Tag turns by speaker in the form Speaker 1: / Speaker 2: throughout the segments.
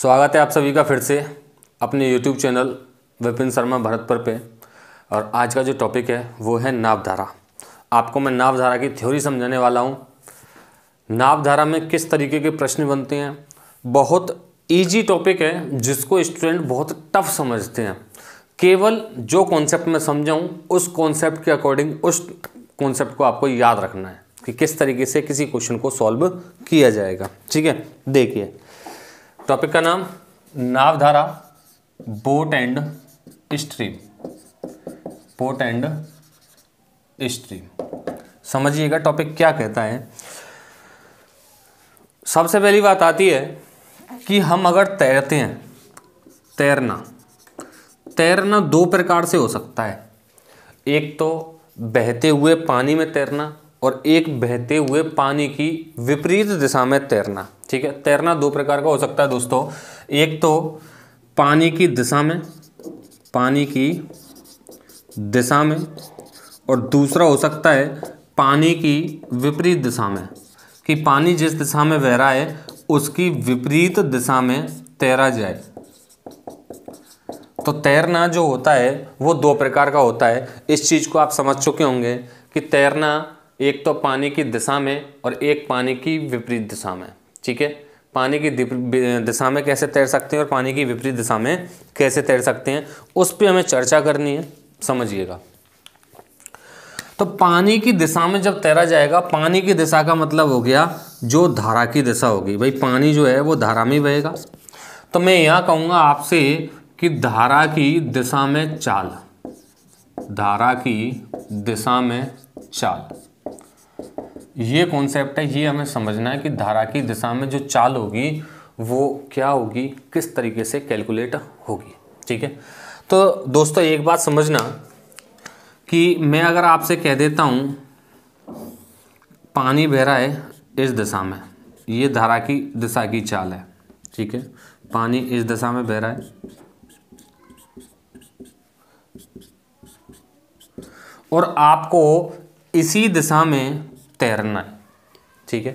Speaker 1: स्वागत है आप सभी का फिर से अपने यूट्यूब चैनल विपिन शर्मा भरतपुर पे और आज का जो टॉपिक है वो है नावधारा आपको मैं नावधारा की थ्योरी समझाने वाला हूँ नावधारा में किस तरीके के प्रश्न बनते हैं बहुत ईजी टॉपिक है जिसको स्टूडेंट बहुत टफ समझते हैं केवल जो कॉन्सेप्ट मैं समझाऊँ उस कॉन्सेप्ट के अकॉर्डिंग उस कॉन्सेप्ट को आपको याद रखना है कि किस तरीके से किसी क्वेश्चन को सॉल्व किया जाएगा ठीक है देखिए टॉपिक का नाम नावधारा boat and stream boat and stream समझिएगा टॉपिक क्या कहता है सबसे पहली बात आती है कि हम अगर तैरते हैं तैरना तैरना दो प्रकार से हो सकता है एक तो बहते हुए पानी में तैरना और एक बहते हुए पानी की विपरीत दिशा में तैरना ठीक है तैरना दो प्रकार का हो सकता है दोस्तों एक तो पानी की दिशा में पानी की दिशा में और दूसरा हो सकता है पानी की विपरीत दिशा में कि पानी जिस दिशा में बह रहा है उसकी विपरीत दिशा में तैरा जाए तो तैरना जो होता है वो दो प्रकार का होता है इस चीज़ को आप समझ चुके होंगे कि तैरना एक तो पानी की दिशा में और एक पानी की विपरीत दिशा में ठीक है पानी की दिशा में कैसे तैर सकते हैं और पानी की विपरीत दिशा में कैसे तैर सकते हैं उस पर हमें चर्चा करनी है समझिएगा तो पानी की दिशा में जब तैरा जाएगा पानी की दिशा का मतलब हो गया जो धारा की दिशा होगी भाई पानी जो है वो धारा में बहेगा तो मैं यह कहूंगा आपसे कि धारा की दिशा में चाल धारा की दिशा में चाल ये कॉन्सेप्ट है ये हमें समझना है कि धारा की दिशा में जो चाल होगी वो क्या होगी किस तरीके से कैलकुलेट होगी ठीक है तो दोस्तों एक बात समझना कि मैं अगर आपसे कह देता हूँ पानी बह रहा है इस दिशा में ये धारा की दिशा की चाल है ठीक है पानी इस दिशा में बह रहा है और आपको इसी दिशा में तैरना है ठीक है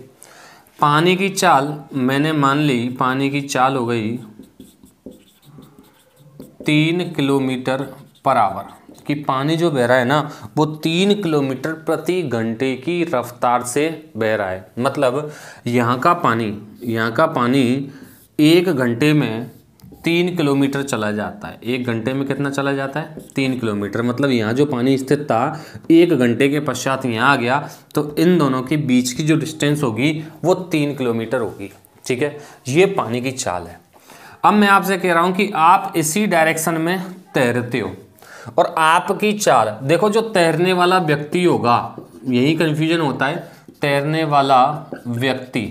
Speaker 1: पानी की चाल मैंने मान ली पानी की चाल हो गई तीन किलोमीटर पर आवर कि पानी जो बह रहा है ना वो तीन किलोमीटर प्रति घंटे की रफ्तार से बह रहा है मतलब यहाँ का पानी यहाँ का पानी एक घंटे में तीन किलोमीटर चला जाता है एक घंटे में कितना चला जाता है तीन किलोमीटर मतलब यहाँ जो पानी स्थित था एक घंटे के पश्चात यहाँ आ गया तो इन दोनों के बीच की जो डिस्टेंस होगी वो तीन किलोमीटर होगी ठीक है ये पानी की चाल है अब मैं आपसे कह रहा हूँ कि आप इसी डायरेक्शन में तैरते हो और आपकी चाल देखो जो तैरने वाला व्यक्ति होगा यही कन्फ्यूजन होता है तैरने वाला व्यक्ति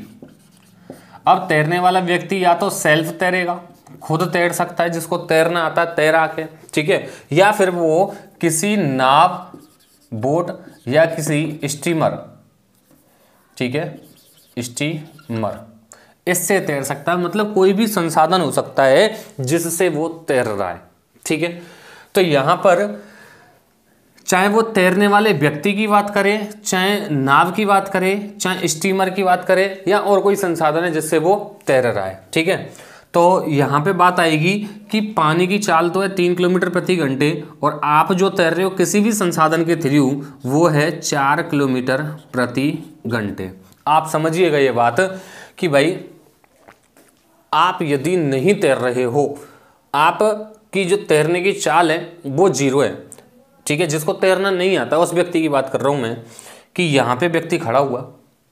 Speaker 1: अब तैरने वाला व्यक्ति या तो सेल्फ तैरेगा खुद तैर सकता है जिसको तैरना आता है तैरा के ठीक है या फिर वो किसी नाव बोट या किसी स्टीमर ठीक है स्टीमर इससे तैर सकता है मतलब कोई भी संसाधन हो सकता है जिससे वो तैर रहा है ठीक है तो यहां पर चाहे वो तैरने वाले व्यक्ति की बात करें चाहे नाव की बात करें चाहे स्टीमर की बात करें या और कोई संसाधन है जिससे वो तैर रहा है ठीक है तो यहाँ पे बात आएगी कि पानी की चाल तो है तीन किलोमीटर प्रति घंटे और आप जो तैर रहे हो किसी भी संसाधन के थ्रू वो है चार किलोमीटर प्रति घंटे आप समझिएगा ये बात कि भाई आप यदि नहीं तैर रहे हो आप की जो तैरने की चाल है वो जीरो है ठीक है जिसको तैरना नहीं आता उस व्यक्ति की बात कर रहा हूँ मैं कि यहाँ पे व्यक्ति खड़ा हुआ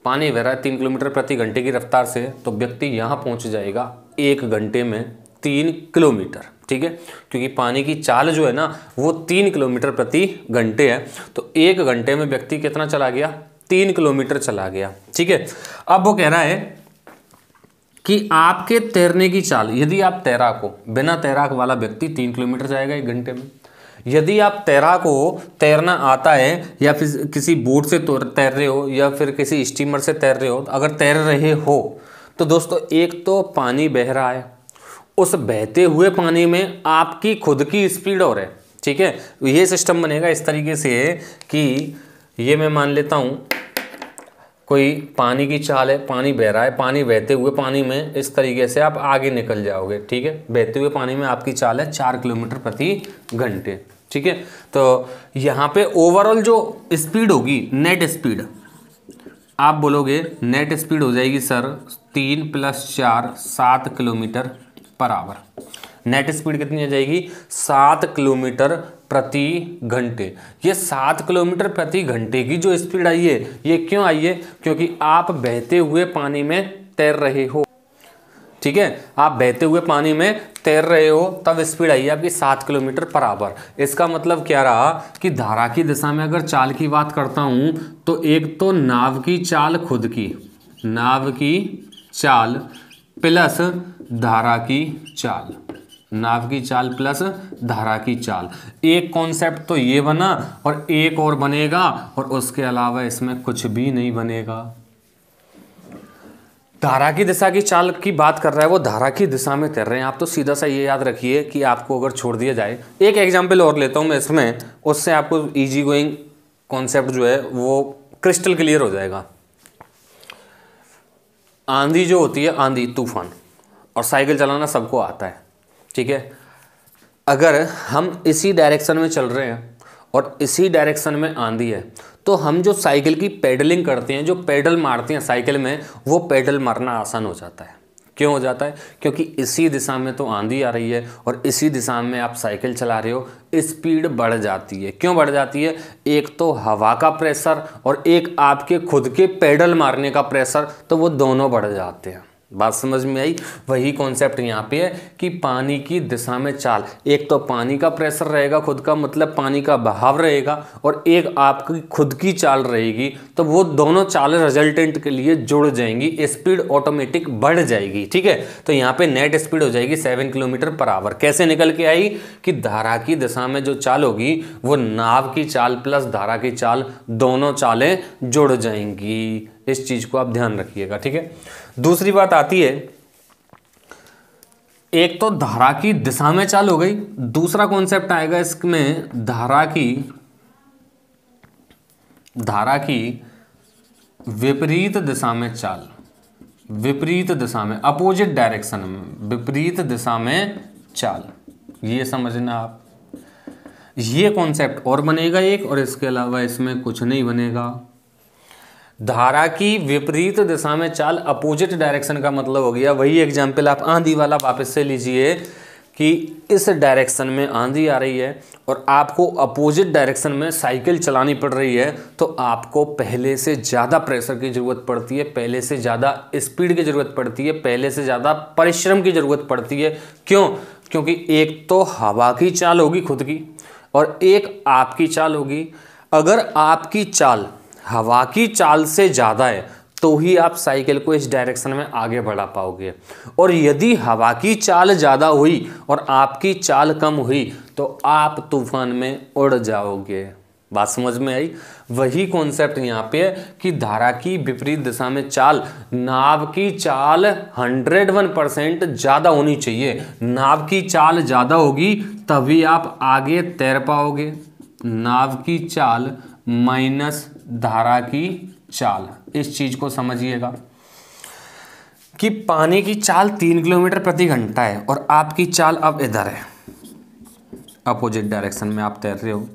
Speaker 1: पानी बह रहा है तीन किलोमीटर प्रति घंटे की रफ्तार से तो व्यक्ति यहाँ पहुँच जाएगा एक घंटे में तीन किलोमीटर ठीक है क्योंकि पानी की चाल जो है ना वो तीन किलोमीटर प्रति घंटे है तो एक घंटे में व्यक्ति कितना चला गया तीन किलोमीटर चला गया ठीक है अब वो कह रहा है कि आपके तैरने की चाल यदि आप तैराक हो बिना तैराक वाला व्यक्ति तीन किलोमीटर जाएगा एक घंटे में यदि आप तैराक हो तैरना आता है या फिर किसी बोट से तैर रहे हो या फिर किसी स्टीमर से तैर रहे हो तो अगर तैर रहे हो तो दोस्तों एक तो पानी बह रहा है उस बहते हुए पानी में आपकी खुद की स्पीड और है ठीक है तो ये सिस्टम बनेगा इस तरीके से कि ये मैं मान लेता हूँ कोई पानी की चाल है पानी बह रहा है पानी बहते हुए पानी में इस तरीके से आप आगे निकल जाओगे ठीक है बहते हुए पानी में आपकी चाल है चार किलोमीटर प्रति घंटे ठीक है तो यहाँ पे ओवरऑल जो स्पीड होगी नेट स्पीड आप बोलोगे नेट स्पीड हो जाएगी सर तीन प्लस चार सात kilometre per hour net speed कितनी आ जाएगी सात किलोमीटर प्रति घंटे ये सात किलोमीटर प्रति घंटे की जो स्पीड आई है ये क्यों आई है क्योंकि आप बहते हुए पानी में तैर रहे हो ठीक है आप बहते हुए पानी में तैर रहे हो तब स्पीड आई है आपकी सात किलोमीटर पर आवर इसका मतलब क्या रहा कि धारा की दिशा में अगर चाल की बात करता हूं तो एक तो नाव की चाल खुद की नाव की चाल प्लस धारा की चाल नाव की चाल प्लस धारा की चाल एक कॉन्सेप्ट तो ये बना और एक और बनेगा और उसके अलावा इसमें कुछ भी नहीं बनेगा धारा की दिशा की चाल की बात कर रहा है वो धारा की दिशा में तैर रहे हैं आप तो सीधा सा ये याद रखिए कि आपको अगर छोड़ दिया जाए एक एग्जाम्पल और लेता हूँ मैं इसमें उससे आपको ईजी गोइंग कॉन्सेप्ट जो है वो क्रिस्टल क्लियर हो जाएगा आंधी जो होती है आंधी तूफान और साइकिल चलाना सबको आता है ठीक है अगर हम इसी डायरेक्शन में चल रहे हैं और इसी डायरेक्शन में आंधी है तो हम जो साइकिल की पेडलिंग करते हैं जो पेडल मारते हैं साइकिल में वो पेडल मारना आसान हो जाता है क्यों हो जाता है क्योंकि इसी दिशा में तो आंधी आ रही है और इसी दिशा में आप साइकिल चला रहे हो स्पीड बढ़ जाती है क्यों बढ़ जाती है एक तो हवा का प्रेशर और एक आपके खुद के पैडल मारने का प्रेशर तो वो दोनों बढ़ जाते हैं बात समझ में आई वही कॉन्सेप्ट यहाँ पे है कि पानी की दिशा में चाल एक तो पानी का प्रेशर रहेगा खुद का मतलब पानी का बहाव रहेगा और एक आपकी खुद की चाल रहेगी तो वो दोनों चाल रिजल्टेंट के लिए जुड़ जाएंगी स्पीड ऑटोमेटिक बढ़ जाएगी ठीक है तो यहाँ पे नेट स्पीड हो जाएगी सेवन किलोमीटर पर आवर कैसे निकल के आई कि धारा की दिशा में जो चाल होगी वो नाव की चाल प्लस धारा की चाल दोनों चालें जुड़ जाएंगी इस चीज़ को आप ध्यान रखिएगा ठीक है दूसरी बात आती है एक तो धारा की दिशा में चाल हो गई दूसरा कॉन्सेप्ट आएगा इसमें धारा की धारा की विपरीत दिशा में चाल विपरीत दिशा में अपोजिट डायरेक्शन में विपरीत दिशा में चाल ये समझना आप ये कॉन्सेप्ट और बनेगा एक और इसके अलावा इसमें कुछ नहीं बनेगा धारा की विपरीत दिशा में चाल अपोजिट डायरेक्शन का मतलब हो गया वही एग्जाम्पल आप आंधी वाला वापस से लीजिए कि इस डायरेक्शन में आंधी आ रही है और आपको अपोजिट डायरेक्शन में साइकिल चलानी पड़ रही है तो आपको पहले से ज़्यादा प्रेशर की ज़रूरत पड़ती है पहले से ज़्यादा स्पीड की ज़रूरत पड़ती है पहले से ज़्यादा परिश्रम की ज़रूरत पड़ती है क्यों क्योंकि एक तो हवा की चाल होगी खुद की और एक आपकी चाल होगी अगर आपकी चाल हवा की चाल से ज़्यादा है तो ही आप साइकिल को इस डायरेक्शन में आगे बढ़ा पाओगे और यदि हवा की चाल ज़्यादा हुई और आपकी चाल कम हुई तो आप तूफान में उड़ जाओगे बात समझ में आई वही कॉन्सेप्ट यहाँ पे है कि धारा की विपरीत दिशा में चाल नाव की चाल 101 परसेंट ज़्यादा होनी चाहिए नाव की चाल ज़्यादा होगी तभी आप आगे तैर पाओगे नाव की चाल माइनस धारा की चाल इस चीज़ को समझिएगा कि पानी की चाल तीन किलोमीटर प्रति घंटा है और आपकी चाल अब इधर है अपोजिट डायरेक्शन में आप तैर रहे हो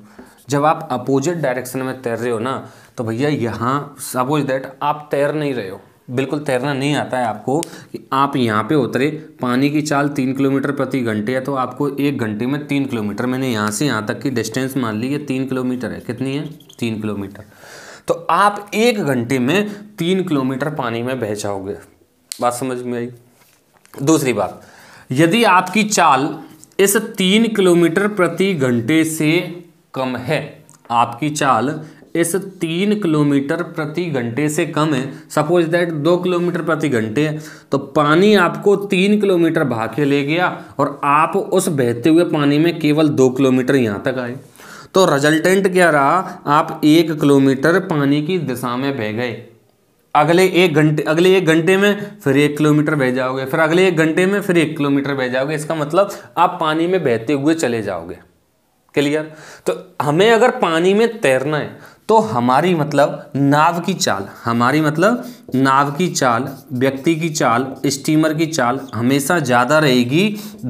Speaker 1: जब आप अपोजिट डायरेक्शन में तैर रहे हो ना तो भैया यहाँ सपोज दैट आप तैर नहीं रहे हो बिल्कुल तैरना नहीं आता है आपको कि आप यहाँ पे उतरे पानी की चाल तीन किलोमीटर प्रति घंटे है तो आपको एक घंटे में तीन किलोमीटर मैंने यहाँ से यहाँ तक की डिस्टेंस मान ली है तीन किलोमीटर है कितनी है तीन किलोमीटर तो आप एक घंटे में तीन किलोमीटर पानी में बह जाओगे बात समझ में आई दूसरी बात यदि आपकी चाल इस तीन किलोमीटर प्रति घंटे से कम है आपकी चाल इस तीन किलोमीटर प्रति घंटे से कम है सपोज दैट दो किलोमीटर प्रति घंटे है तो पानी आपको तीन किलोमीटर भाग के ले गया और आप उस बहते हुए पानी में केवल दो किलोमीटर यहाँ तक आए तो रिजल्टेंट क्या रहा आप एक किलोमीटर पानी की दिशा में बह गए अगले एक घंटे अगले एक घंटे में फिर एक किलोमीटर बह जाओगे फिर अगले एक घंटे में फिर एक किलोमीटर बह जाओगे इसका मतलब आप पानी में बहते हुए चले जाओगे क्लियर तो हमें अगर पानी में तैरना है तो हमारी मतलब नाव की चाल हमारी मतलब नाव की चाल व्यक्ति की चाल स्टीमर की चाल हमेशा ज़्यादा रहेगी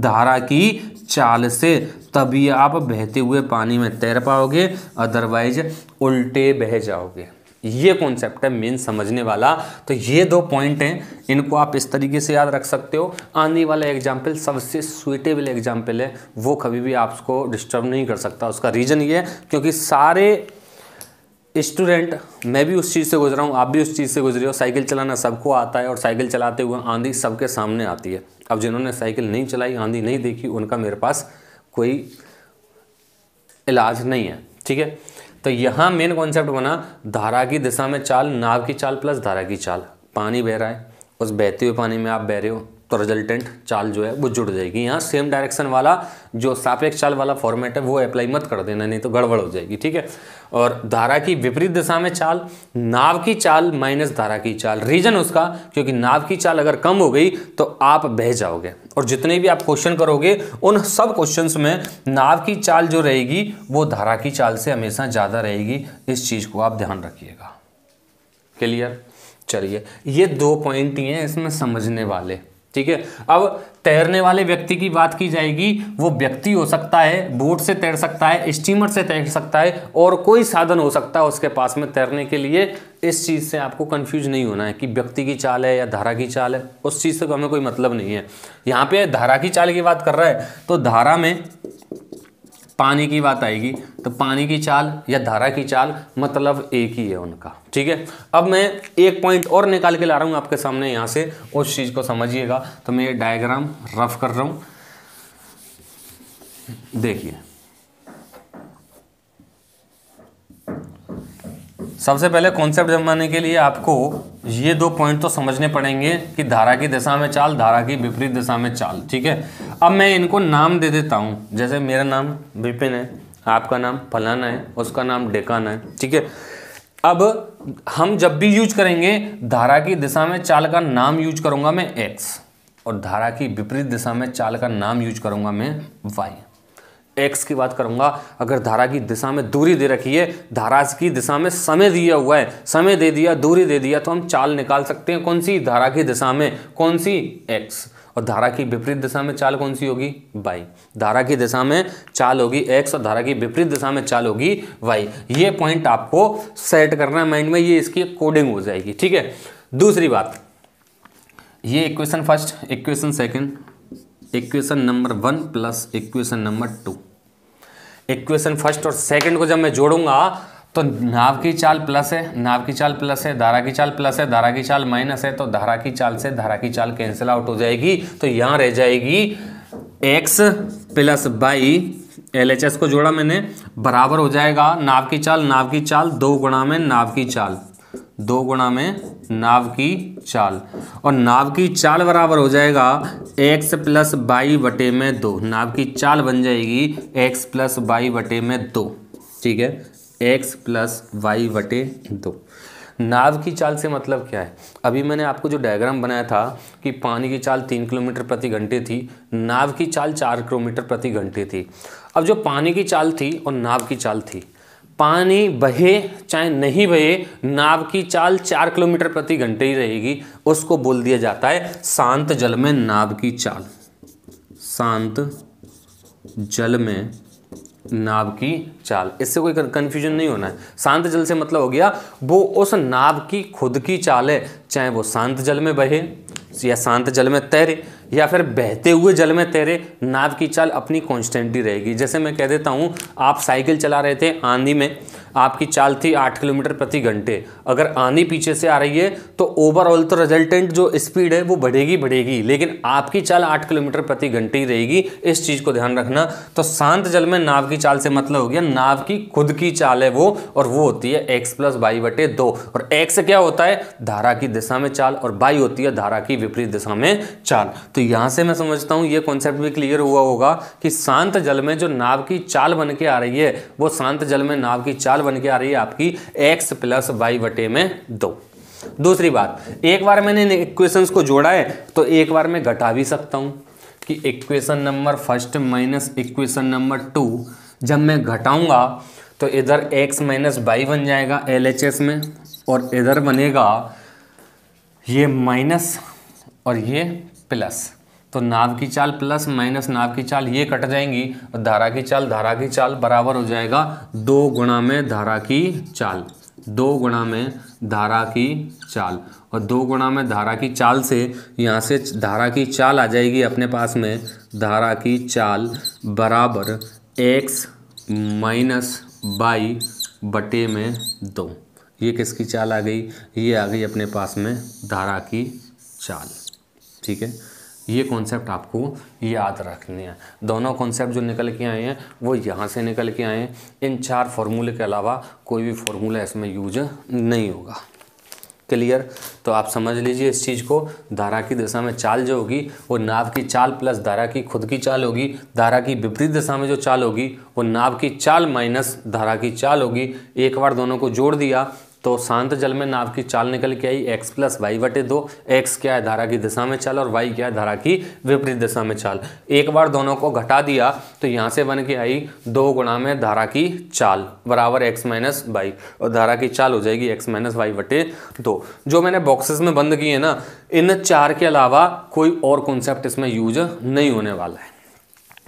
Speaker 1: धारा की चाल से तभी आप बहते हुए पानी में तैर पाओगे अदरवाइज उल्टे बह जाओगे ये कॉन्सेप्ट है मेन समझने वाला तो ये दो पॉइंट हैं इनको आप इस तरीके से याद रख सकते हो आने वाला एग्जाम्पल सबसे सुइटेबल एग्जाम्पल है वो कभी भी आपको डिस्टर्ब नहीं कर सकता उसका रीज़न ये है क्योंकि सारे स्टूडेंट मैं भी उस चीज़ से गुजरा हूँ आप भी उस चीज़ से गुजरे हो साइकिल चलाना सबको आता है और साइकिल चलाते हुए आंधी सबके सामने आती है अब जिन्होंने साइकिल नहीं चलाई आंधी नहीं देखी उनका मेरे पास कोई इलाज नहीं है ठीक है तो यहाँ मेन कॉन्सेप्ट बना धारा की दिशा में चाल नाव की चाल प्लस धारा की चाल पानी बह रहा है उस बहते हुए पानी में आप बह रहे हो तो रिजल्टेंट चाल जो है वो जुड़ जाएगी यहाँ सेम डायरेक्शन वाला जो सापेक्ष चाल वाला फॉर्मेट है वो अप्लाई मत कर देना नहीं तो गड़बड़ हो जाएगी ठीक है और धारा की विपरीत दिशा में चाल नाव की चाल माइनस धारा की चाल रीजन उसका क्योंकि नाव की चाल अगर कम हो गई तो आप बह जाओगे और जितने भी आप क्वेश्चन करोगे उन सब क्वेश्चन में नाव की चाल जो रहेगी वो धारा की चाल से हमेशा ज़्यादा रहेगी इस चीज़ को आप ध्यान रखिएगा क्लियर चलिए ये दो पॉइंट ही हैं इसमें समझने वाले ठीक है अब तैरने वाले व्यक्ति की बात की जाएगी वो व्यक्ति हो सकता है बोट से तैर सकता है स्टीमर से तैर सकता है और कोई साधन हो सकता है उसके पास में तैरने के लिए इस चीज़ से आपको कंफ्यूज नहीं होना है कि व्यक्ति की चाल है या धारा की चाल है उस चीज़ से तो हमें कोई मतलब नहीं है यहाँ पे धारा की चाल की बात कर रहा है तो धारा में पानी की बात आएगी तो पानी की चाल या धारा की चाल मतलब एक ही है उनका ठीक है अब मैं एक पॉइंट और निकाल के ला रहा हूँ आपके सामने यहाँ से उस चीज़ को समझिएगा तो मैं ये डायग्राम रफ कर रहा हूँ देखिए सबसे पहले कॉन्सेप्ट जमाने के लिए आपको ये दो पॉइंट तो समझने पड़ेंगे कि धारा की दिशा में चाल धारा की विपरीत दिशा में चाल ठीक है अब मैं इनको नाम दे देता हूँ जैसे मेरा नाम विपिन है आपका नाम फलाना है उसका नाम डेकाना है ठीक है अब हम जब भी यूज करेंगे धारा की दिशा में चाल का नाम यूज करूँगा मैं एक्स और धारा की विपरीत दिशा में चाल का नाम यूज करूँगा मैं वाई एक्स की बात करूंगा अगर धारा की दिशा में दूरी दे रखी है धारा की दिशा में समय दिया हुआ है समय दे दिया दूरी दे दिया तो हम चाल निकाल सकते हैं कौन सी धारा की दिशा में कौन सी एक्स और धारा की विपरीत दिशा में चाल कौन सी होगी वाई धारा की दिशा में चाल होगी एक्स और धारा की विपरीत दिशा में चाल होगी वाई ये पॉइंट आपको सेट करना है माइंड में ये इसकी कोडिंग हो जाएगी ठीक है दूसरी बात ये equation first equation second equation number one plus equation number two equation first और सेकंड को जब मैं जोड़ूंगा तो नाव की चाल प्लस है नाव की चाल प्लस है धारा की चाल प्लस है धारा की चाल माइनस है तो धारा की चाल से धारा की चाल कैंसिल आउट हो जाएगी तो यहां रह जाएगी एक्स प्लस बाई एल को जोड़ा मैंने बराबर हो जाएगा नाव की चाल नाव की चाल दो गुणा में नाव की चाल दो गुणा में नाव की चाल और नाव की चाल बराबर हो जाएगा एक्स प्लस बाई बटे में दो नाव की चाल बन जाएगी एक्स प्लस बाई बटे में दो ठीक है एक्स प्लस वाई बटे दो नाव की चाल से मतलब क्या है अभी मैंने आपको जो डायग्राम बनाया था कि पानी की चाल तीन किलोमीटर प्रति घंटे थी नाव की चाल चार किलोमीटर प्रति घंटे थी अब जो पानी की चाल थी और नाव की चाल थी पानी बहे चाहे नहीं बहे नाव की चाल चार किलोमीटर प्रति घंटे ही रहेगी उसको बोल दिया जाता है शांत जल में नाव की चाल शांत जल में नाव की चाल इससे कोई कंफ्यूजन नहीं होना है शांत जल से मतलब हो गया वो उस नाव की खुद की चाल है चाहे वो शांत जल में बहे या शांत जल में तैरे या फिर बहते हुए जल में तैरे नाव की चाल अपनी कॉन्स्टेंटली रहेगी जैसे मैं कह देता हूँ आप साइकिल चला रहे थे आंधी में आपकी चाल थी आठ किलोमीटर प्रति घंटे अगर आनी पीछे से आ रही है तो ओवरऑल तो रिजल्टेंट जो स्पीड है वो बढ़ेगी बढ़ेगी लेकिन आपकी चाल आठ किलोमीटर प्रति घंटे ही रहेगी इस चीज़ को ध्यान रखना तो शांत जल में नाव की चाल से मतलब हो गया नाव की खुद की चाल है वो और वो होती है एक्स प्लस वाई बटे दो और एक्स क्या होता है धारा की दिशा में चाल और बाई होती है धारा की विपरीत दिशा में चाल तो यहाँ से मैं समझता हूँ ये कॉन्सेप्ट भी क्लियर हुआ होगा कि शांत जल में जो नाव की चाल बन के आ रही है वो शांत जल में नाव की चाल चाल बन के आ रही है आपकी एक्स प्लस वाई बटे में दो दूसरी बात एक बार मैंने इक्वेशंस को जोड़ा है तो एक बार मैं घटा भी सकता हूं कि equation number first minus equation number two जब मैं घटाऊंगा तो इधर x माइनस वाई बन जाएगा एल में और इधर बनेगा ये माइनस और ये प्लस तो नाव की चाल प्लस माइनस नाव की चाल ये कट जाएंगी और धारा की चाल धारा की चाल बराबर हो जाएगा दो गुणा में धारा की चाल दो गुणा में धारा की चाल और दो गुणा में धारा की चाल से यहाँ से धारा की चाल आ जाएगी अपने पास में धारा की चाल बराबर एक्स माइनस बाई बटे में दो ये किसकी चाल आ गई ये आ गई अपने पास में धारा की चाल ठीक है ये कॉन्सेप्ट आपको याद रखने हैं दोनों कॉन्सेप्ट जो निकल के आए हैं वो यहाँ से निकल के आए हैं इन चार फॉर्मूले के अलावा कोई भी फॉर्मूला इसमें यूज नहीं होगा क्लियर तो आप समझ लीजिए इस चीज़ को धारा की दिशा में चाल जो होगी वो नाव की चाल प्लस धारा की खुद की चाल होगी धारा की विपरीत दिशा में जो चाल होगी वो नाव की चाल माइनस धारा की चाल होगी एक बार दोनों को जोड़ दिया तो शांत जल में नाव की चाल निकल के आई एक्स प्लस वाई बटे दो एक्स क्या है धारा की दिशा में चाल और वाई क्या है धारा की विपरीत दिशा में चाल एक बार दोनों को घटा दिया तो यहाँ से बन के आई दो गुणा में धारा की चाल बराबर एक्स माइनस वाई और धारा की चाल हो जाएगी एक्स माइनस वाई बटे दो जो मैंने बॉक्सेस में बंद किए ना इन चार के अलावा कोई और कॉन्सेप्ट इसमें यूज नहीं होने वाला है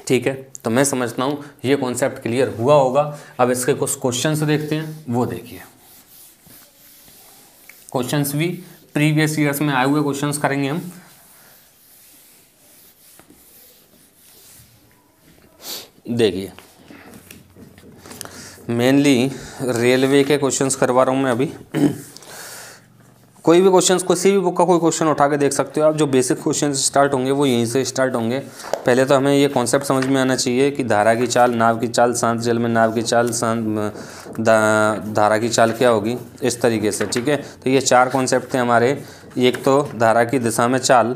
Speaker 1: ठीक है तो मैं समझता हूँ ये कॉन्सेप्ट क्लियर हुआ होगा अब इसके कुछ क्वेश्चन देखते हैं वो देखिए क्वेश्चंस भी प्रीवियस ईयर्स में आए हुए क्वेश्चंस करेंगे हम देखिए मेनली रेलवे के क्वेश्चंस करवा रहा हूं मैं अभी कोई भी क्वेश्चन किसी भी बुक का कोई क्वेश्चन उठा के देख सकते हो आप जो बेसिक क्वेश्चन स्टार्ट होंगे वो यहीं से स्टार्ट होंगे पहले तो हमें ये कॉन्सेप्ट समझ में आना चाहिए कि धारा की चाल नाव की चाल शांत जल में नाव की चाल शांत धारा की चाल क्या होगी इस तरीके से ठीक है तो ये चार कॉन्सेप्ट थे हमारे एक तो धारा की दिशा में चाल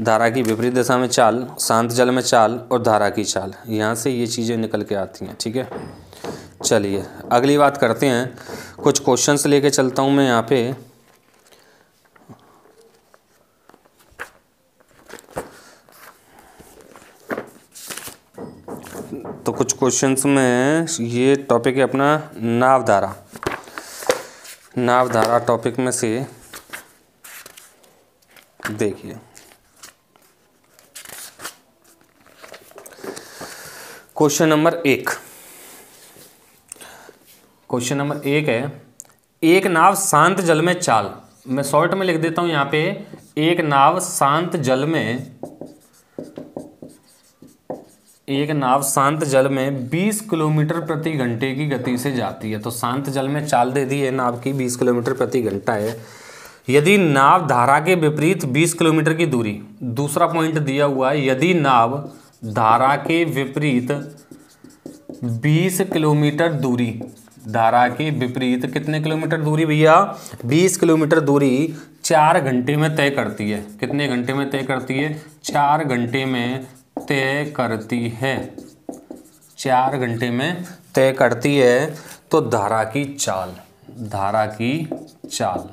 Speaker 1: धारा की विपरीत दिशा में चाल शांत जल में चाल और धारा की चाल यहाँ से ये चीज़ें निकल के आती हैं ठीक है चलिए अगली बात करते हैं कुछ क्वेश्चंस लेके चलता हूँ मैं यहाँ पे तो कुछ क्वेश्चंस में ये टॉपिक है अपना नावधारा नावधारा टॉपिक में से देखिए क्वेश्चन नंबर एक क्वेश्चन नंबर एक है एक नाव शांत जल में चाल मैं शॉर्ट में लिख देता हूं यहां पे एक नाव शांत जल में एक नाव शांत जल में 20 किलोमीटर प्रति घंटे की गति से जाती है तो शांत जल में चाल दे दी है नाव की 20 किलोमीटर प्रति घंटा है यदि नाव धारा के विपरीत 20 किलोमीटर की दूरी दूसरा पॉइंट दिया हुआ है यदि नाव धारा के विपरीत 20 किलोमीटर दूरी धारा के विपरीत कितने किलोमीटर दूरी भैया 20 किलोमीटर दूरी चार घंटे में तय करती है कितने घंटे में तय करती है चार घंटे में तय करती है चार घंटे में तय करती है तो धारा की चाल धारा की चाल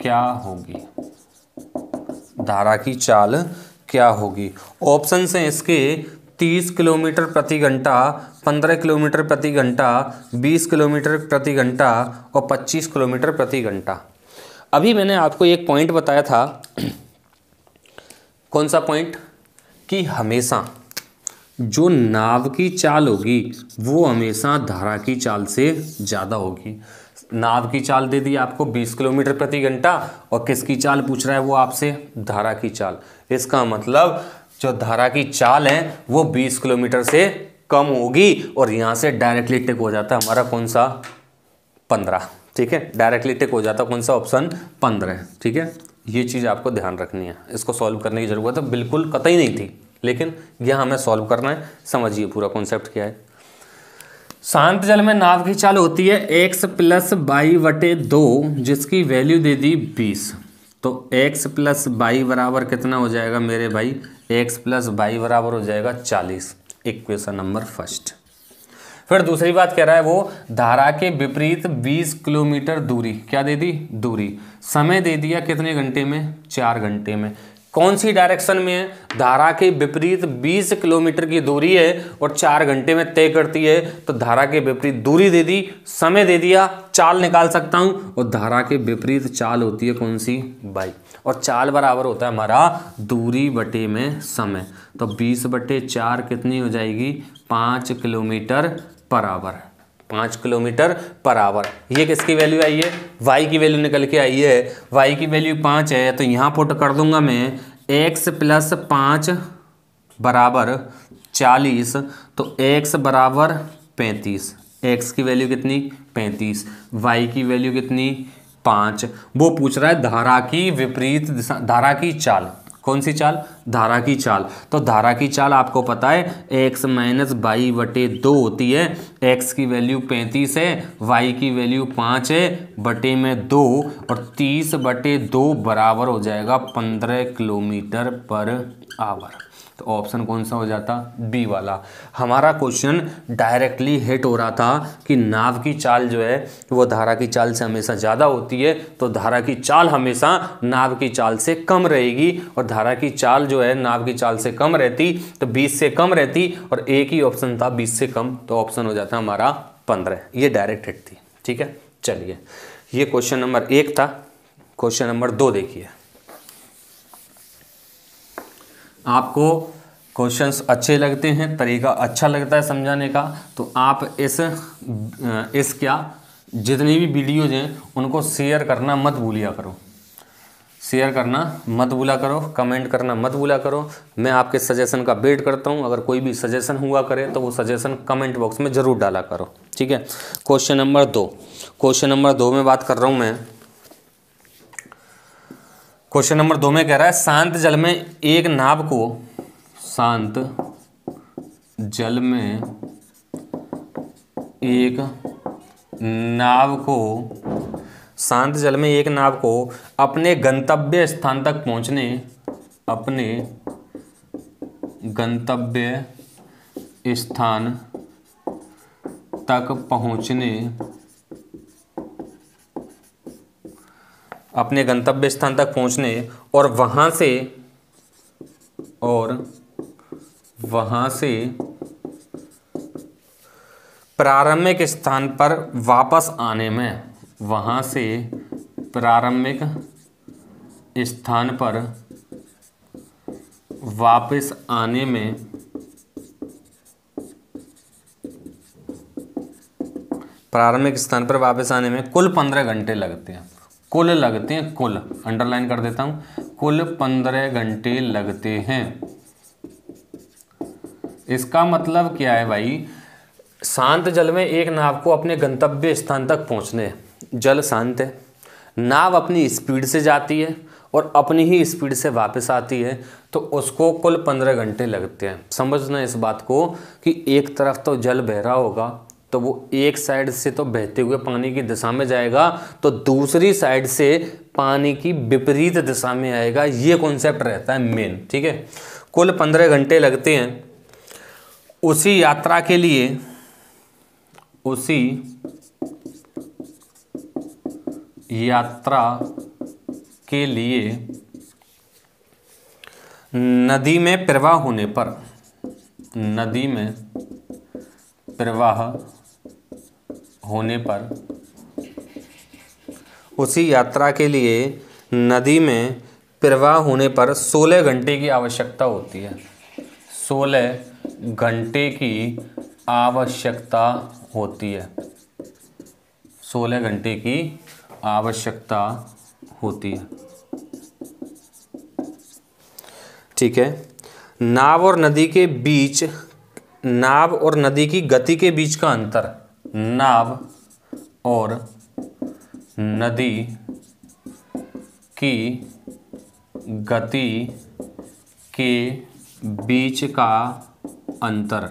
Speaker 1: क्या होगी धारा की चाल क्या होगी ऑप्शन हैं इसके 30 किलोमीटर प्रति घंटा 15 किलोमीटर प्रति घंटा 20 किलोमीटर प्रति घंटा और 25 किलोमीटर प्रति घंटा अभी मैंने आपको एक पॉइंट बताया था कौन सा पॉइंट कि हमेशा जो नाव की चाल होगी वो हमेशा धारा की चाल से ज़्यादा होगी नाव की चाल दे दी आपको 20 किलोमीटर प्रति घंटा और किसकी चाल पूछ रहा है वो आपसे धारा की चाल इसका मतलब जो धारा की चाल है वो 20 किलोमीटर से कम होगी और यहाँ से डायरेक्टली टिक हो जाता है हमारा कौन सा पंद्रह ठीक है डायरेक्टली टिक हो जाता कौन सा ऑप्शन पंद्रह ठीक है ये चीज़ आपको ध्यान रखनी है इसको सॉल्व करने की ज़रूरत है बिल्कुल कतई नहीं थी लेकिन यह हमें सॉल्व करना है समझिए पूरा कॉन्सेप्ट क्या है शांत जल में नाव की चाल होती है x प्लस बाई वटे दो जिसकी वैल्यू दे दी बीस तो x प्लस बाई बराबर कितना हो जाएगा मेरे भाई x प्लस बाई बराबर हो जाएगा चालीस इक्वेशन नंबर फर्स्ट फिर दूसरी बात कह रहा है वो धारा के विपरीत 20 किलोमीटर दूरी क्या दे दी दूरी समय दे दिया कितने घंटे में चार घंटे में कौन सी डायरेक्शन में है धारा के विपरीत 20 किलोमीटर की दूरी है और चार घंटे में तय करती है तो धारा के विपरीत दूरी दे दी समय दे दिया चाल निकाल सकता हूँ और धारा के विपरीत चाल होती है कौन सी बाइक और चाल बराबर होता है हमारा दूरी बटे में समय तो बीस बटे चार कितनी हो जाएगी पाँच किलोमीटर पर आवर पाँच किलोमीटर पर आवर ये किसकी वैल्यू आई है वाई की वैल्यू निकल के आई है वाई की वैल्यू पाँच है तो यहाँ पुट कर दूंगा मैं एक्स प्लस पाँच बराबर चालीस तो एक्स बराबर पैंतीस एक्स की वैल्यू कितनी पैंतीस वाई की वैल्यू कितनी पाँच वो पूछ रहा है धारा की विपरीत दिशा धारा की चाल कौन सी चाल धारा की चाल तो धारा की चाल आपको पता है एक्स माइनस बाई बटे दो होती है एक्स की वैल्यू पैंतीस है वाई की वैल्यू पाँच है बटे में दो और तीस बटे दो बराबर हो जाएगा पंद्रह किलोमीटर पर आवर तो ऑप्शन कौन सा हो जाता बी वाला हमारा क्वेश्चन डायरेक्टली हिट हो रहा था कि नाव की चाल जो है वो धारा की चाल से हमेशा ज़्यादा होती है तो धारा की चाल हमेशा नाव की चाल से कम रहेगी और धारा की चाल जो है नाव की चाल से कम रहती तो बीस से कम रहती और एक ही ऑप्शन था बीस से कम तो ऑप्शन हो जाता हमारा पंद्रह ये डायरेक्ट हिट थी ठीक है चलिए ये क्वेश्चन नंबर एक था क्वेश्चन नंबर दो देखिए आपको क्वेश्चंस अच्छे लगते हैं तरीका अच्छा लगता है समझाने का तो आप इस इस क्या जितनी भी वीडियोज हैं उनको शेयर करना मत भूलिया करो शेयर करना मत भूला करो कमेंट करना मत भूला करो मैं आपके सजेशन का वेट करता हूँ अगर कोई भी सजेशन हुआ करे तो वो सजेशन कमेंट बॉक्स में ज़रूर डाला करो ठीक है क्वेश्चन नंबर दो क्वेश्चन नंबर दो में बात कर रहा हूँ मैं क्वेश्चन नंबर दो में कह रहा है शांत जल में एक नाव को शांत जल में एक नाव को शांत जल में एक नाव को अपने गंतव्य स्थान तक पहुंचने अपने गंतव्य स्थान तक पहुंचने अपने गंतव्य स्थान तक पहुंचने और वहाँ से और वहाँ से प्रारंभिक स्थान पर वापस आने में वहाँ से प्रारंभिक स्थान पर वापस आने में प्रारंभिक स्थान पर वापस आने में कुल पंद्रह घंटे लगते हैं कुल लगते हैं कुल अंडरलाइन कर देता हूं कुल पंद्रह घंटे लगते हैं इसका मतलब क्या है भाई शांत जल में एक नाव को अपने गंतव्य स्थान तक पहुंचने जल शांत है नाव अपनी स्पीड से जाती है और अपनी ही स्पीड से वापस आती है तो उसको कुल पंद्रह घंटे लगते हैं समझना इस बात को कि एक तरफ तो जल बह रहा होगा तो वो एक साइड से तो बहते हुए पानी की दिशा में जाएगा तो दूसरी साइड से पानी की विपरीत दिशा में आएगा ये कॉन्सेप्ट रहता है मेन ठीक है कुल पंद्रह घंटे लगते हैं उसी यात्रा के लिए उसी यात्रा के लिए नदी में प्रवाह होने पर नदी में प्रवाह होने पर उसी यात्रा के लिए नदी में प्रवाह होने पर 16 घंटे की आवश्यकता होती है 16 घंटे की आवश्यकता होती है 16 घंटे की आवश्यकता होती है ठीक है नाव और नदी के बीच नाव और नदी की गति के बीच का अंतर नाव और नदी की गति के बीच का अंतर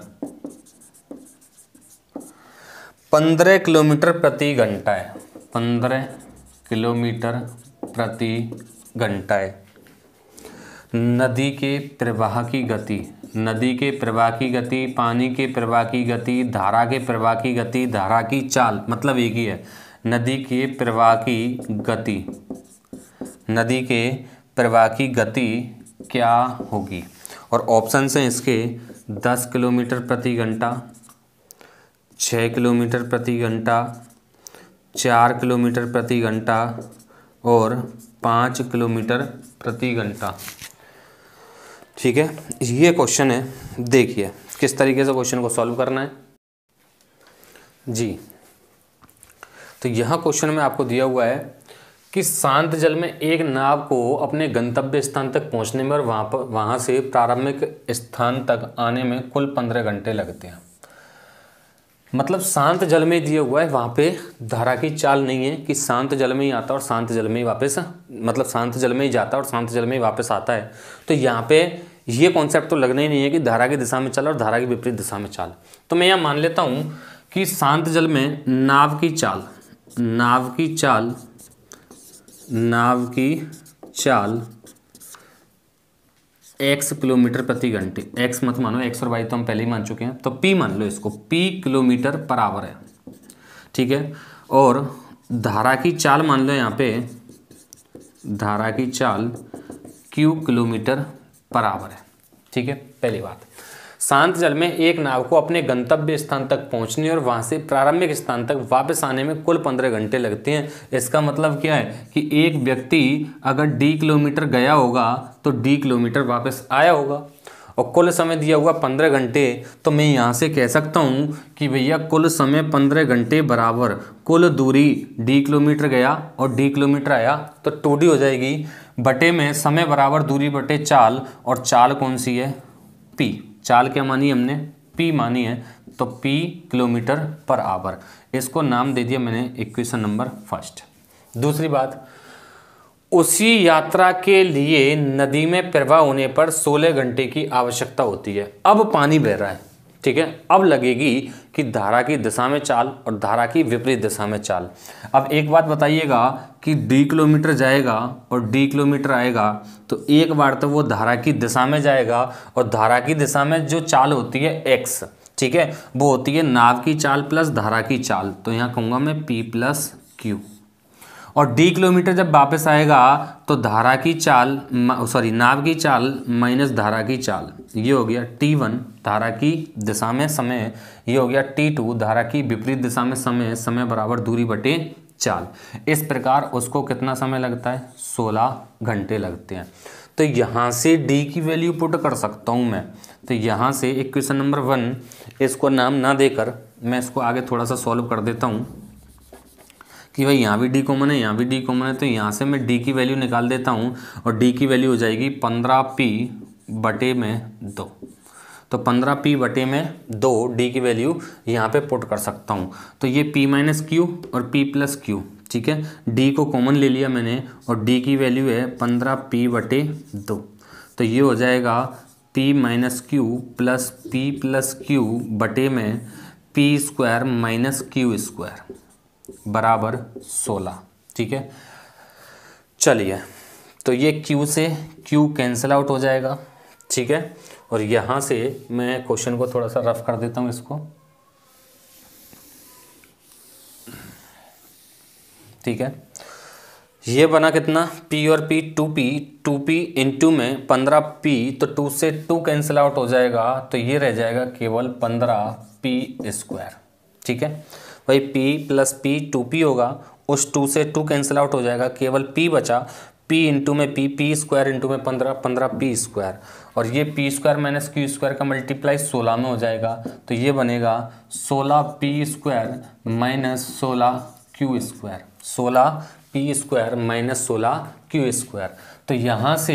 Speaker 1: पंद्रह किलोमीटर प्रति घंटा है पंद्रह किलोमीटर प्रति घंटा है नदी के प्रवाह की गति नदी के प्रवाह की गति पानी के प्रवाह की गति धारा के प्रवाह की गति धारा की चाल मतलब एक ही है नदी के प्रवाह की गति नदी के प्रवाह की गति क्या होगी और ऑप्शन हैं इसके दस किलोमीटर प्रति घंटा छः किलोमीटर प्रति घंटा चार किलोमीटर प्रति घंटा और पाँच किलोमीटर प्रति घंटा ठीक है ये क्वेश्चन है देखिए किस तरीके से क्वेश्चन को सॉल्व करना है जी तो यहाँ क्वेश्चन में आपको दिया हुआ है कि शांत जल में एक नाव को अपने गंतव्य स्थान तक पहुँचने में और वहाँ पर वहाँ से प्रारंभिक स्थान तक आने में कुल पंद्रह घंटे लगते हैं मतलब शांत जल में दिया हुआ है वहाँ पे धारा की चाल नहीं है कि शांत जल में ही आता और शांत जल में ही वापस मतलब शांत जल में ही जाता और शांत जल में ही वापस आता है तो यहाँ पे ये कॉन्सेप्ट तो लगना ही नहीं है कि धारा की दिशा में चल और धारा की विपरीत दिशा में चाल तो मैं यह मान लेता हूं कि शांत जल में नाव की चाल नाव की चाल नाव की चाल एक्स किलोमीटर प्रति घंटे एक्स मत मानो एक्स और वाई तो हम पहले ही मान चुके हैं तो पी मान लो इसको पी किलोमीटर पर आवर है ठीक है और धारा की चाल मान लो यहाँ पे धारा की चाल क्यू किलोमीटर बराबर है ठीक है पहली बात शांत जल में एक नाव को अपने गंतव्य स्थान तक पहुंचने और वहां से प्रारंभिक स्थान तक वापस आने में कुल पंद्रह घंटे लगते हैं इसका मतलब क्या है कि एक व्यक्ति अगर डी किलोमीटर गया होगा तो डी किलोमीटर वापस आया होगा और कुल समय दिया हुआ पंद्रह घंटे तो मैं यहाँ से कह सकता हूँ कि भैया कुल समय पंद्रह घंटे बराबर कुल दूरी डी किलोमीटर गया और डी किलोमीटर आया तो टू हो जाएगी बटे में समय बराबर दूरी बटे चाल और चाल कौन सी है पी चाल क्या मानी हमने पी मानी है तो पी किलोमीटर पर आवर इसको नाम दे दिया मैंने इक्वेशन नंबर फर्स्ट दूसरी बात उसी यात्रा के लिए नदी में प्रवाह होने पर 16 घंटे की आवश्यकता होती है अब पानी बह रहा है ठीक है अब लगेगी कि धारा की दिशा में चाल और धारा की विपरीत दिशा में चाल अब एक बात बताइएगा कि डी किलोमीटर जाएगा और डी किलोमीटर आएगा तो एक बार तो वो धारा की दिशा में जाएगा और धारा की दिशा में जो चाल होती है एक्स ठीक है वो होती है नाव की चाल प्लस धारा की चाल तो यहाँ कहूँगा मैं पी प्लस क्यू और डी किलोमीटर जब वापस आएगा तो धारा की चाल सॉरी नाव की चाल माइनस धारा की चाल ये हो गया टी वन धारा की दिशा में समय ये हो गया टी टू धारा की विपरीत दिशा में समय समय बराबर दूरी बटे चाल इस प्रकार उसको कितना समय लगता है सोलह घंटे लगते हैं तो यहाँ से डी की वैल्यू पुट कर सकता हूँ मैं तो यहाँ से इक्वेशन नंबर वन इसको नाम ना देकर मैं इसको आगे थोड़ा सा सॉल्व कर देता हूँ कि भाई यहाँ भी डी कॉमन है यहाँ भी डी कॉमन है तो यहाँ से मैं डी की वैल्यू निकाल देता हूँ और डी की वैल्यू हो जाएगी पंद्रह पी बटे में दो तो पंद्रह पी बटे में दो डी की वैल्यू यहाँ पे पुट कर सकता हूँ तो ये पी माइनस क्यू और पी प्लस क्यू ठीक है डी को कॉमन ले लिया मैंने और डी की वैल्यू है पंद्रह पी बटे दो तो ये हो जाएगा P minus Q plus P plus Q बटे में P square minus Q square बराबर सोलह ठीक है चलिए तो ये Q से Q कैंसिल आउट हो जाएगा ठीक है और यहाँ से मैं क्वेश्चन को थोड़ा सा रफ कर देता हूँ इसको ठीक है ये बना कितना P और P 2P 2P इंटू में 15P तो 2 से 2 कैंसिल आउट हो जाएगा तो ये रह जाएगा केवल 15P स्क्वायर ठीक है भाई P plus P two P होगा उस टू से टू कैंसिल आउट हो जाएगा केवल पी बचा पी इंटू में पी पी स्क्वायर इंटू में पंद्रह पंद्रह पी स्क्वायर और ये P square minus Q square का मल्टीप्लाई सोलह में हो जाएगा तो ये बनेगा सोलह पी स्क्वायर माइनस सोलह क्यू स्क्वायर सोलह पी स्क्वायर माइनस सोलह क्यू स्क्वायर तो यहाँ से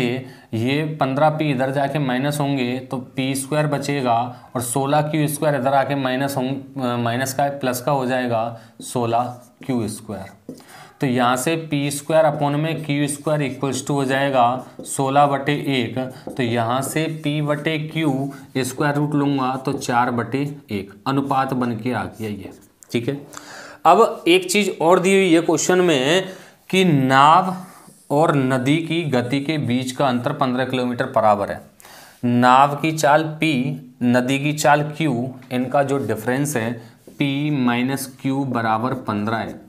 Speaker 1: ये पंद्रह पी इधर जाके माइनस होंगे तो पी स्क्वायर बचेगा और सोलह क्यू स्क्वायर इधर आके माइनस होंगे माइनस का प्लस का हो जाएगा सोलह क्यू स्क्वायर तो यहाँ से पी स्क्वायर अपोन में क्यू स्क्वायर इक्वल्स टू हो जाएगा सोलह बटे एक तो यहाँ से पी बटे क्यू स्क्वायर रूट लूँगा तो चार बटे एक अनुपात बन के आ गया ये ठीक है अब एक चीज़ और दी हुई है क्वेश्चन में कि नाव और नदी की गति के बीच का अंतर 15 किलोमीटर बराबर है नाव की चाल P नदी की चाल Q इनका जो डिफरेंस है P माइनस क्यू बराबर पंद्रह है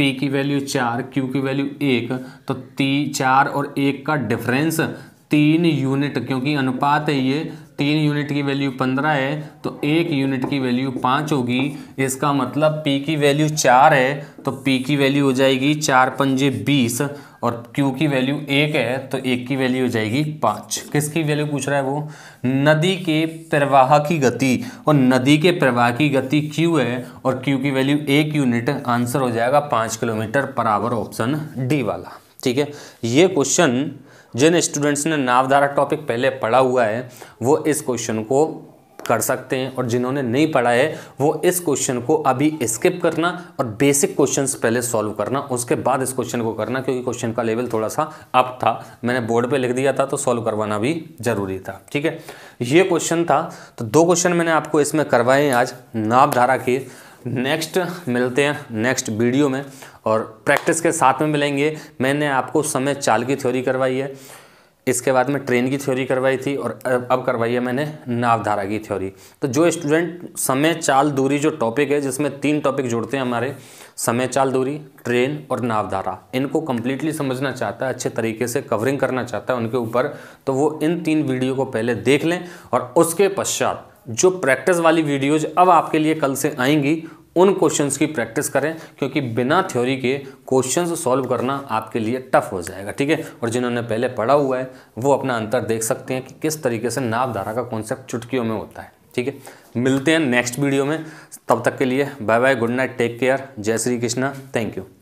Speaker 1: P की वैल्यू चार Q की वैल्यू एक तो ती चार और एक का डिफरेंस तीन यूनिट क्योंकि अनुपात है ये तीन यूनिट की वैल्यू पंद्रह है तो एक यूनिट की वैल्यू पाँच होगी इसका मतलब पी की वैल्यू चार है तो पी की वैल्यू हो जाएगी चार पंजे बीस और क्यू की वैल्यू एक है तो एक की वैल्यू हो जाएगी पाँच किसकी वैल्यू पूछ रहा है वो नदी के प्रवाह की गति और नदी के प्रवाह की गति क्यू है और क्यू की वैल्यू एक यूनिट आंसर हो जाएगा पाँच kilometre per hour option D वाला ठीक है ये क्वेश्चन जिन स्टूडेंट्स ने नावधारा टॉपिक पहले पढ़ा हुआ है वो इस क्वेश्चन को कर सकते हैं और जिन्होंने नहीं पढ़ा है वो इस क्वेश्चन को अभी स्किप करना और बेसिक क्वेश्चंस पहले सॉल्व करना उसके बाद इस क्वेश्चन को करना क्योंकि क्वेश्चन का लेवल थोड़ा सा अप था मैंने बोर्ड पे लिख दिया था तो सॉल्व करवाना भी जरूरी था ठीक है ये क्वेश्चन था तो दो क्वेश्चन मैंने आपको इसमें करवाए आज नाभ धारा के नेक्स्ट मिलते हैं नेक्स्ट वीडियो में और प्रैक्टिस के साथ में मिलेंगे मैंने आपको समय चाल की थ्योरी करवाई है इसके बाद में ट्रेन की थ्योरी करवाई थी और अब करवाई है मैंने नावधारा की थ्योरी तो जो स्टूडेंट समय चाल दूरी जो टॉपिक है जिसमें तीन टॉपिक जुड़ते हैं हमारे समय चाल दूरी ट्रेन और नावधारा इनको कम्प्लीटली समझना चाहता है अच्छे तरीके से कवरिंग करना चाहता है उनके ऊपर तो वो इन तीन वीडियो को पहले देख लें और उसके पश्चात जो प्रैक्टिस वाली वीडियोज अब आपके लिए कल से आएंगी उन क्वेश्चंस की प्रैक्टिस करें क्योंकि बिना थ्योरी के क्वेश्चंस सॉल्व करना आपके लिए टफ हो जाएगा ठीक है और जिन्होंने पहले पढ़ा हुआ है वो अपना अंतर देख सकते हैं कि किस तरीके से नापधारा का कॉन्सेप्ट चुटकियों में होता है ठीक है मिलते हैं नेक्स्ट वीडियो में तब तक के लिए bye bye good night take care जय श्री कृष्णा थैंक यू